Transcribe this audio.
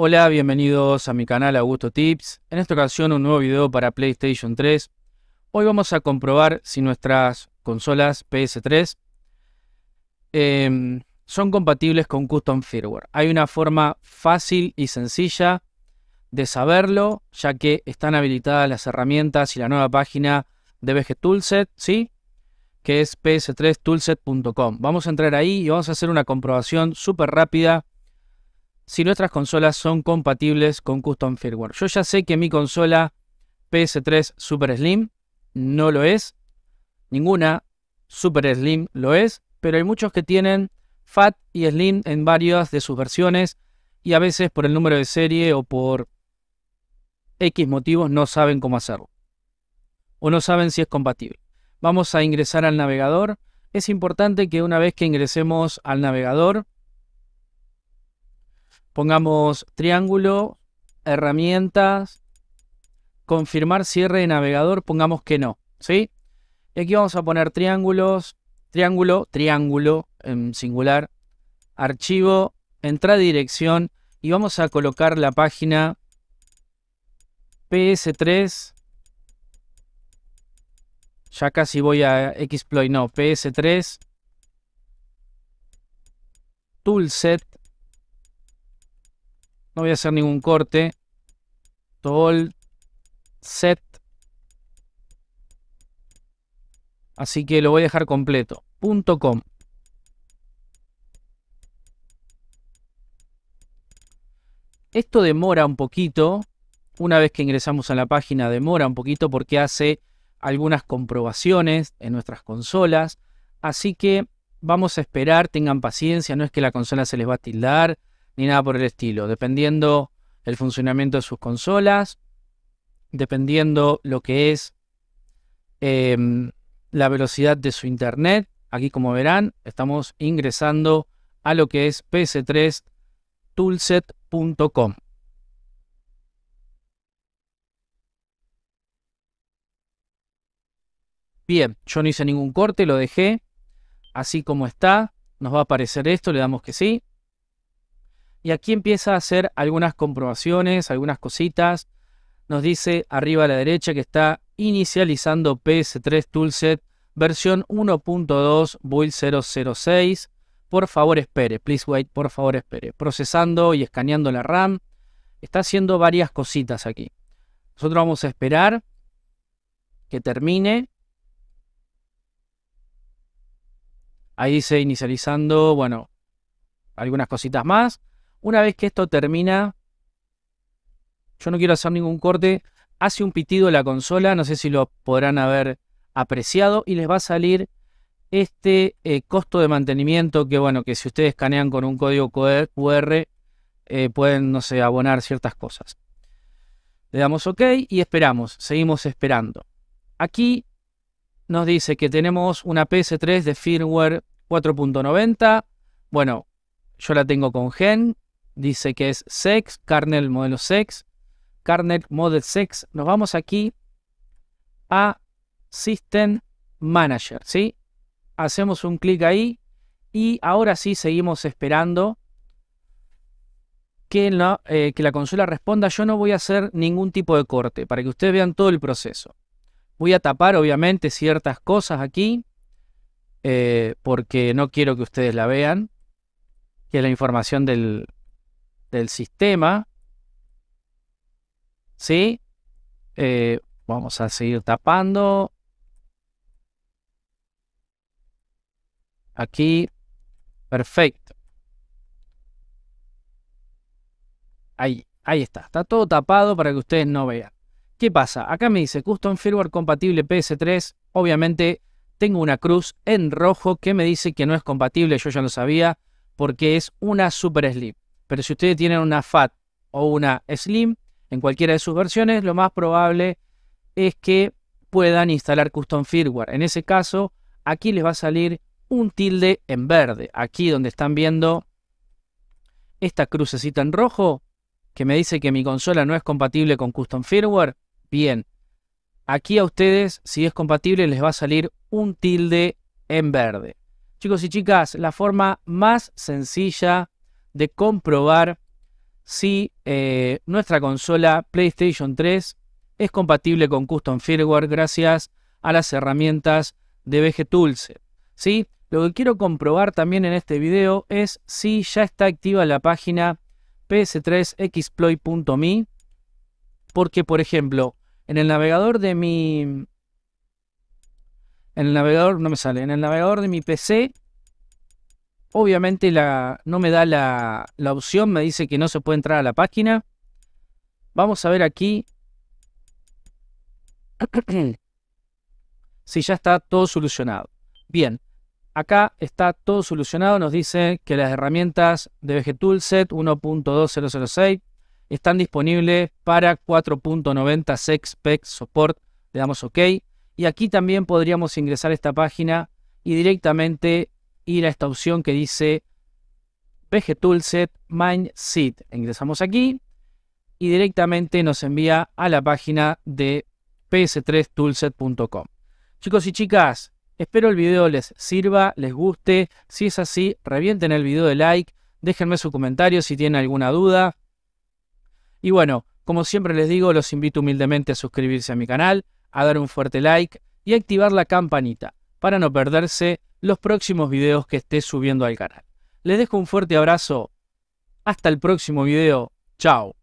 Hola, bienvenidos a mi canal Augusto Tips. En esta ocasión un nuevo video para PlayStation 3. Hoy vamos a comprobar si nuestras consolas PS3 em, son compatibles con Custom Firmware. Hay una forma fácil y sencilla de saberlo, ya que están habilitadas las herramientas y la nueva página de BG Toolset, ¿sí? que es ps3toolset.com. Vamos a entrar ahí y vamos a hacer una comprobación súper rápida si nuestras consolas son compatibles con custom firmware. Yo ya sé que mi consola PS3 Super Slim no lo es, ninguna Super Slim lo es, pero hay muchos que tienen Fat y Slim en varias de sus versiones y a veces por el número de serie o por X motivos no saben cómo hacerlo o no saben si es compatible. Vamos a ingresar al navegador. Es importante que una vez que ingresemos al navegador, Pongamos triángulo, herramientas, confirmar cierre de navegador, pongamos que no, ¿sí? Y aquí vamos a poner triángulos, triángulo, triángulo en singular, archivo, Entra dirección y vamos a colocar la página PS3. Ya casi voy a Xploit, no, PS3. Toolset no voy a hacer ningún corte. Toll. set. Así que lo voy a dejar completo. .com. Esto demora un poquito. Una vez que ingresamos a la página demora un poquito porque hace algunas comprobaciones en nuestras consolas. Así que vamos a esperar, tengan paciencia, no es que la consola se les va a tildar, ni nada por el estilo, dependiendo el funcionamiento de sus consolas, dependiendo lo que es em, la velocidad de su internet. Aquí como verán, estamos ingresando a lo que es PS3 toolset.com. Bien, yo no hice ningún corte, lo dejé así como está. Nos va a aparecer esto, le damos que sí. Y aquí empieza a hacer algunas comprobaciones, algunas cositas. Nos dice arriba a la derecha que está inicializando PS3 Toolset versión 1.2 build 006. Por favor espere, please wait, por favor espere. Procesando y escaneando la RAM. Está haciendo varias cositas aquí. Nosotros vamos a esperar que termine. Ahí dice inicializando, bueno, algunas cositas más. Una vez que esto termina, yo no quiero hacer ningún corte, hace un pitido la consola, no sé si lo podrán haber apreciado y les va a salir este eh, costo de mantenimiento que bueno, que si ustedes escanean con un código QR eh, pueden, no sé, abonar ciertas cosas. Le damos OK y esperamos, seguimos esperando. Aquí nos dice que tenemos una PS3 de firmware 4.90. Bueno, yo la tengo con Gen, dice que es sex, kernel modelo sex, kernel model sex. Nos vamos aquí a System Manager, ¿sí? Hacemos un clic ahí y ahora sí seguimos esperando que la, eh, que la consola responda. Yo no voy a hacer ningún tipo de corte para que ustedes vean todo el proceso. Voy a tapar obviamente ciertas cosas aquí eh, porque no quiero que ustedes la vean, que es la información del, del sistema. ¿Sí? Eh, vamos a seguir tapando. Aquí. Perfecto. Ahí, ahí está. Está todo tapado para que ustedes no vean. ¿Qué pasa? Acá me dice Custom Firmware compatible PS3. Obviamente tengo una cruz en rojo que me dice que no es compatible. Yo ya lo sabía porque es una Super Slip. Pero si ustedes tienen una Fat o una Slim, en cualquiera de sus versiones, lo más probable es que puedan instalar custom firmware. En ese caso, aquí les va a salir un tilde en verde. Aquí donde están viendo esta crucecita en rojo que me dice que mi consola no es compatible con custom firmware. Bien, aquí a ustedes, si es compatible, les va a salir un tilde en verde. Chicos y chicas, la forma más sencilla de comprobar si eh, nuestra consola PlayStation 3 es compatible con custom firmware gracias a las herramientas de VGTools. ¿sí? Lo que quiero comprobar también en este video es si ya está activa la página ps 3 xploitme porque por ejemplo en el navegador de mi en el navegador no me sale en el navegador de mi PC Obviamente la, no me da la, la opción, me dice que no se puede entrar a la página. Vamos a ver aquí si ya está todo solucionado. Bien, acá está todo solucionado. Nos dice que las herramientas de Vegetoolset 1.2006 están disponibles para 4.90 SexPec Support. Le damos OK. Y aquí también podríamos ingresar a esta página y directamente ir a esta opción que dice Toolset Mindset. Ingresamos aquí y directamente nos envía a la página de ps3toolset.com. Chicos y chicas, espero el video les sirva, les guste. Si es así, revienten el video de like, déjenme su comentario si tienen alguna duda. Y bueno, como siempre les digo, los invito humildemente a suscribirse a mi canal, a dar un fuerte like y a activar la campanita para no perderse los próximos videos que esté subiendo al canal. Les dejo un fuerte abrazo. Hasta el próximo video. Chao.